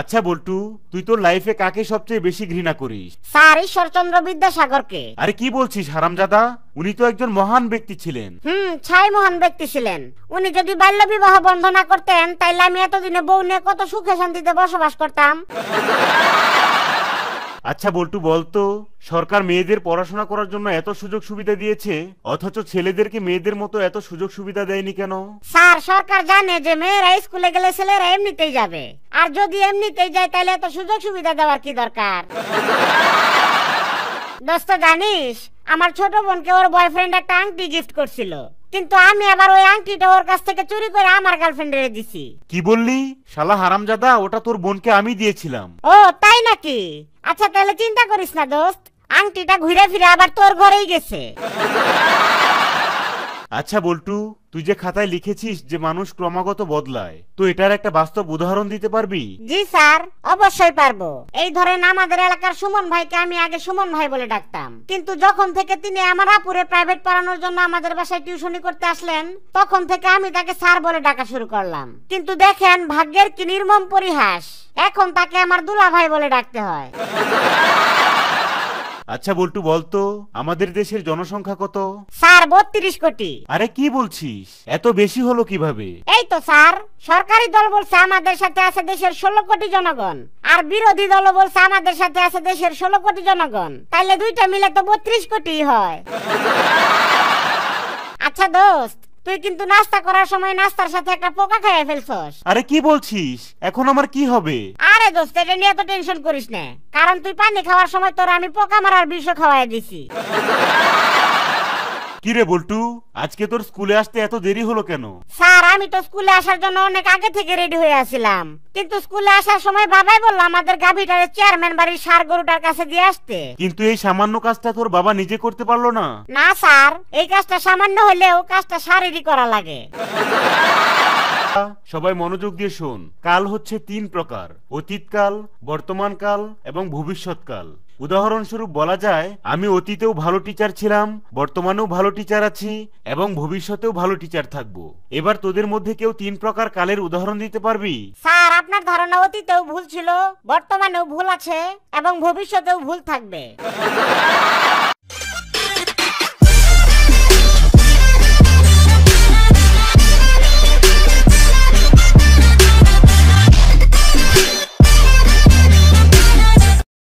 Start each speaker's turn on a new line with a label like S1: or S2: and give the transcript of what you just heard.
S1: আচ্ছা বল্টু তুই তোর লাইফে কাকে সবচেয়ে বেশি ঘৃণা করিস
S2: স্যার ঈশ্বরচন্দ্র বিদ্যাসাগরকে
S1: আরে কি বলছিস হারামজাদা উনি তো একজন মহান ব্যক্তি ছিলেন
S2: হুম ছাই মহান ব্যক্তি ছিলেন উনি যদি বাল্য বিবাহ বন্ধ না করতেন তাইলে আমি এতদিনে বউ নিয়ে কত সুখে শান্তিতে বসবাস করতাম
S1: আচ্ছা বল্টু বলতো সরকার মেয়েদের পড়াশোনা করার জন্য এত সুযোগ সুবিধা দিয়েছে অথচ ছেলেদেরকে মেয়েদের মতো এত সুযোগ সুবিধা দেয়নি কেন
S2: স্যার সরকার জানে যে মেয়েরা স্কুলে গেলে ছেলেরা এমনিতেই যাবে আর যদি এমনিতেই যায় তাহলে এত সুযোগ সুবিধা দেওয়ার কি দরকার দোস্ত জানিস আমার ছোট বোনকে ওর বয়ফ্রেন্ড একটা আংটি গিফট করছিল কিন্তু আমি আবার ওই আংটিটা ওর কাছ থেকে চুরি করে আমার গার্লফ্রেন্ডে দিছি
S1: কি বললি শালা হারামজাদা ওটা তোর বোনকে আমি দিয়েছিলাম
S2: ও তাই নাকি আচ্ছা তাহলে চিন্তা করিস না দোস্ত আংটিটা ঘুরে ফিরে আবার তোর ঘরেই গেছে
S1: আচ্ছা বল্টু তুই যে খাতায় লিখেছিস যে মানুষ ক্রমাগত বদলায় তো এটার একটা বাস্তব উদাহরণ দিতে পারবি
S2: জি স্যার অবশ্যই পারবো এই ধরেন আমাদের এলাকার সুমন ভাইকে আমি আগে সুমন ভাই বলে ডাকতাম কিন্তু যখন থেকে তিনি আমার আপুরে প্রাইভেট পড়ানোর জন্য আমাদের বাসায় টিউশনি করতে আসলেন তখন থেকে আমি তাকে স্যার বলে ডাকা শুরু করলাম কিন্তু দেখেন ভাগ্যের কি নির্মম পরিহাস এখন তাকে আমার দুলা ভাই বলে ডাকতে হয়
S1: আচ্ছা বল্টু বলতো আমাদের দেশের জনসংখ্যা কত স্যার বত্রিশ কোটি আরে কি বলছিস এত বেশি হলো কিভাবে
S2: এই তো স্যার সরকারি দল বলছে আমাদের সাথে আছে দেশের ষোলো কোটি জনগণ আর বিরোধী দল বলছে আমাদের সাথে আছে দেশের ষোলো কোটি জনগণ তাইলে দুইটা মিলে তো বত্রিশ কোটি হয় আচ্ছা দোস্ত তুই কিন্তু নাস্তা করার সময় নাস্তার সাথে একটা পোকা খেয়ে ফেলছস
S1: আরে কি বলছিস এখন আমার কি হবে
S2: এই দোস্ত এটা নিয়ে এত টেনশন করিস না কারণ তুই পানি খাওয়ার সময় তোর আমি পোকা মারার বিষ খাওয়াই দিছি
S1: কি রে বল্টু আজকে তোর স্কুলে আসতে এত দেরি হলো কেন
S2: স্যার আমি তো স্কুলে আসার জন্য অনেক আগে থেকে রেডি হয়ে আছিলাম কিন্তু স্কুলে আসার সময় বাবাই বলল আমাদের গাভিটার চেয়ারম্যান বাড়ির সার গরুটার কাছে দিয়ে আসতে
S1: কিন্তু এই সামান্য কাজটা তোর বাবা নিজে করতে পারলো না
S2: না স্যার এই কাজটা সামান্য হলেও কাজটা সারেরই করা লাগে
S1: সবাই মনোযোগ দিয়ে শোন কাল হচ্ছে তিন প্রকার অতীতকাল বর্তমানকাল এবং ভবিষ্যৎকাল উদাহরণস্বরূপ বলা যায় আমি অতীতেও ভালো টিচার ছিলাম বর্তমানেও ভালো টিচার আছি এবং ভবিষ্যতেও ভালো টিচার থাকবো এবার তোদের মধ্যে কেউ তিন প্রকার কালের উদাহরণ দিতে পারবি
S2: স্যার আপনার ধারণা অতীতেও ভুল ছিল বর্তমানেও ভুল আছে এবং ভবিষ্যতেও ভুল থাকবে